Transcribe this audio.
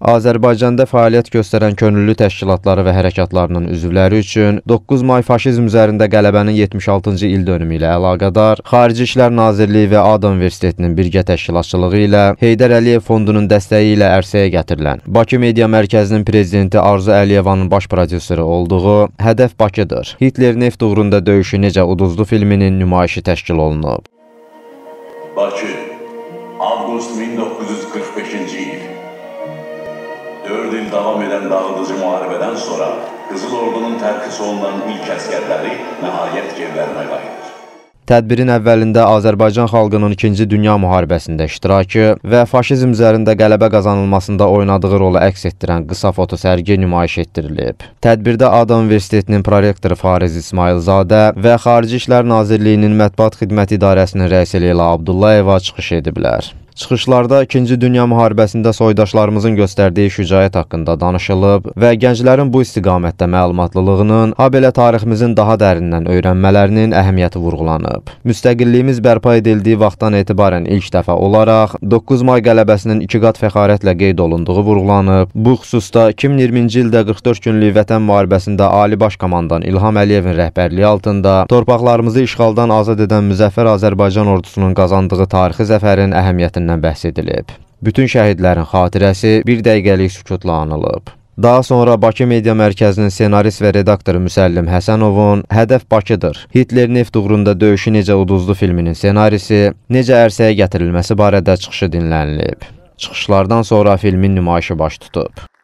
Azərbaycanda fəaliyyət göstərən könüllü təşkilatları və hərəkatlarının üzvləri üçün 9 may faşizm üzərində qələbənin 76-cı il dönümü ilə əlaqədar Xarici İşlər Nazirliyi və ADA Universitetinin birgə təşkilatçılığı ilə Heydər Əliyev Fondunun dəstəyi ilə ərsəyə gətirilən Bakı Media Mərkəzinin prezidenti Arzu Əliyevanın baş prodüseri olduğu Hədəf Bakıdır. Hitler neft uğrunda döyüşü necə uduzdu filminin nümayişi təşkil olunub. Bakı, avqust 1945-ci il. Dörd il davam edən dağıdıcı müharibədən sonra Qızıl Ordunun tərkis olunan ilk əskərləri nəhayət yerlərinə qayıdır. Tədbirin əvvəlində Azərbaycan xalqının 2-ci Dünya müharibəsində iştirakı və faşizm üzərində qələbə qazanılmasında oynadığı rolu əks etdirən qısa fotosərgi nümayiş etdirilib. Tədbirdə Ada Universitetinin prorektoru Fariz İsmailzadə və Xarici İşlər Nazirliyinin Mətbuat Xidməti İdarəsinin rəisi Leyla Abdullayeva çıxış ediblər. Çıxışlarda 2-ci Dünya müharibəsində soydaşlarımızın göstərdiyi şücaət haqqında danışılıb və gənclərin bu istiqamətdə məlumatlılığının, ha belə tariximizin daha dərindən öyrənmələrinin əhəmiyyəti vurğulanıb. Müstəqilliyimiz bərpa edildiyi vaxtdan etibarən ilk dəfə olaraq 9 may qələbəsinin iki qat fəxarətlə qeyd olunduğu vurğulanıb. Bu xüsusda 2020-ci ildə 44 günlük Vətən müharibəsində Ali Baş Komandan İlham Əliyevin rəhbərliyi altında torpaqlarımızı işğaldan azad edən müzəffər Azərbaycan ordusunun qazandığı tarixi zəfərin əhəmiyyətindən edildiyindən bəhs edilib. Bütün şəhidlərin xatirəsi bir dəqiqəlik sükutla anılıb. Daha sonra Bakı Media Mərkəzinin senarist və redaktoru Müsəllim Həsənovun Hədəf Bakıdır, Hitler neft uğrunda döyüşü necə uduzdu filminin senarisi, necə ərsəyə gətirilməsi barədə çıxışı dinlənilib. Çıxışlardan sonra filmin nümayişi baş tutub.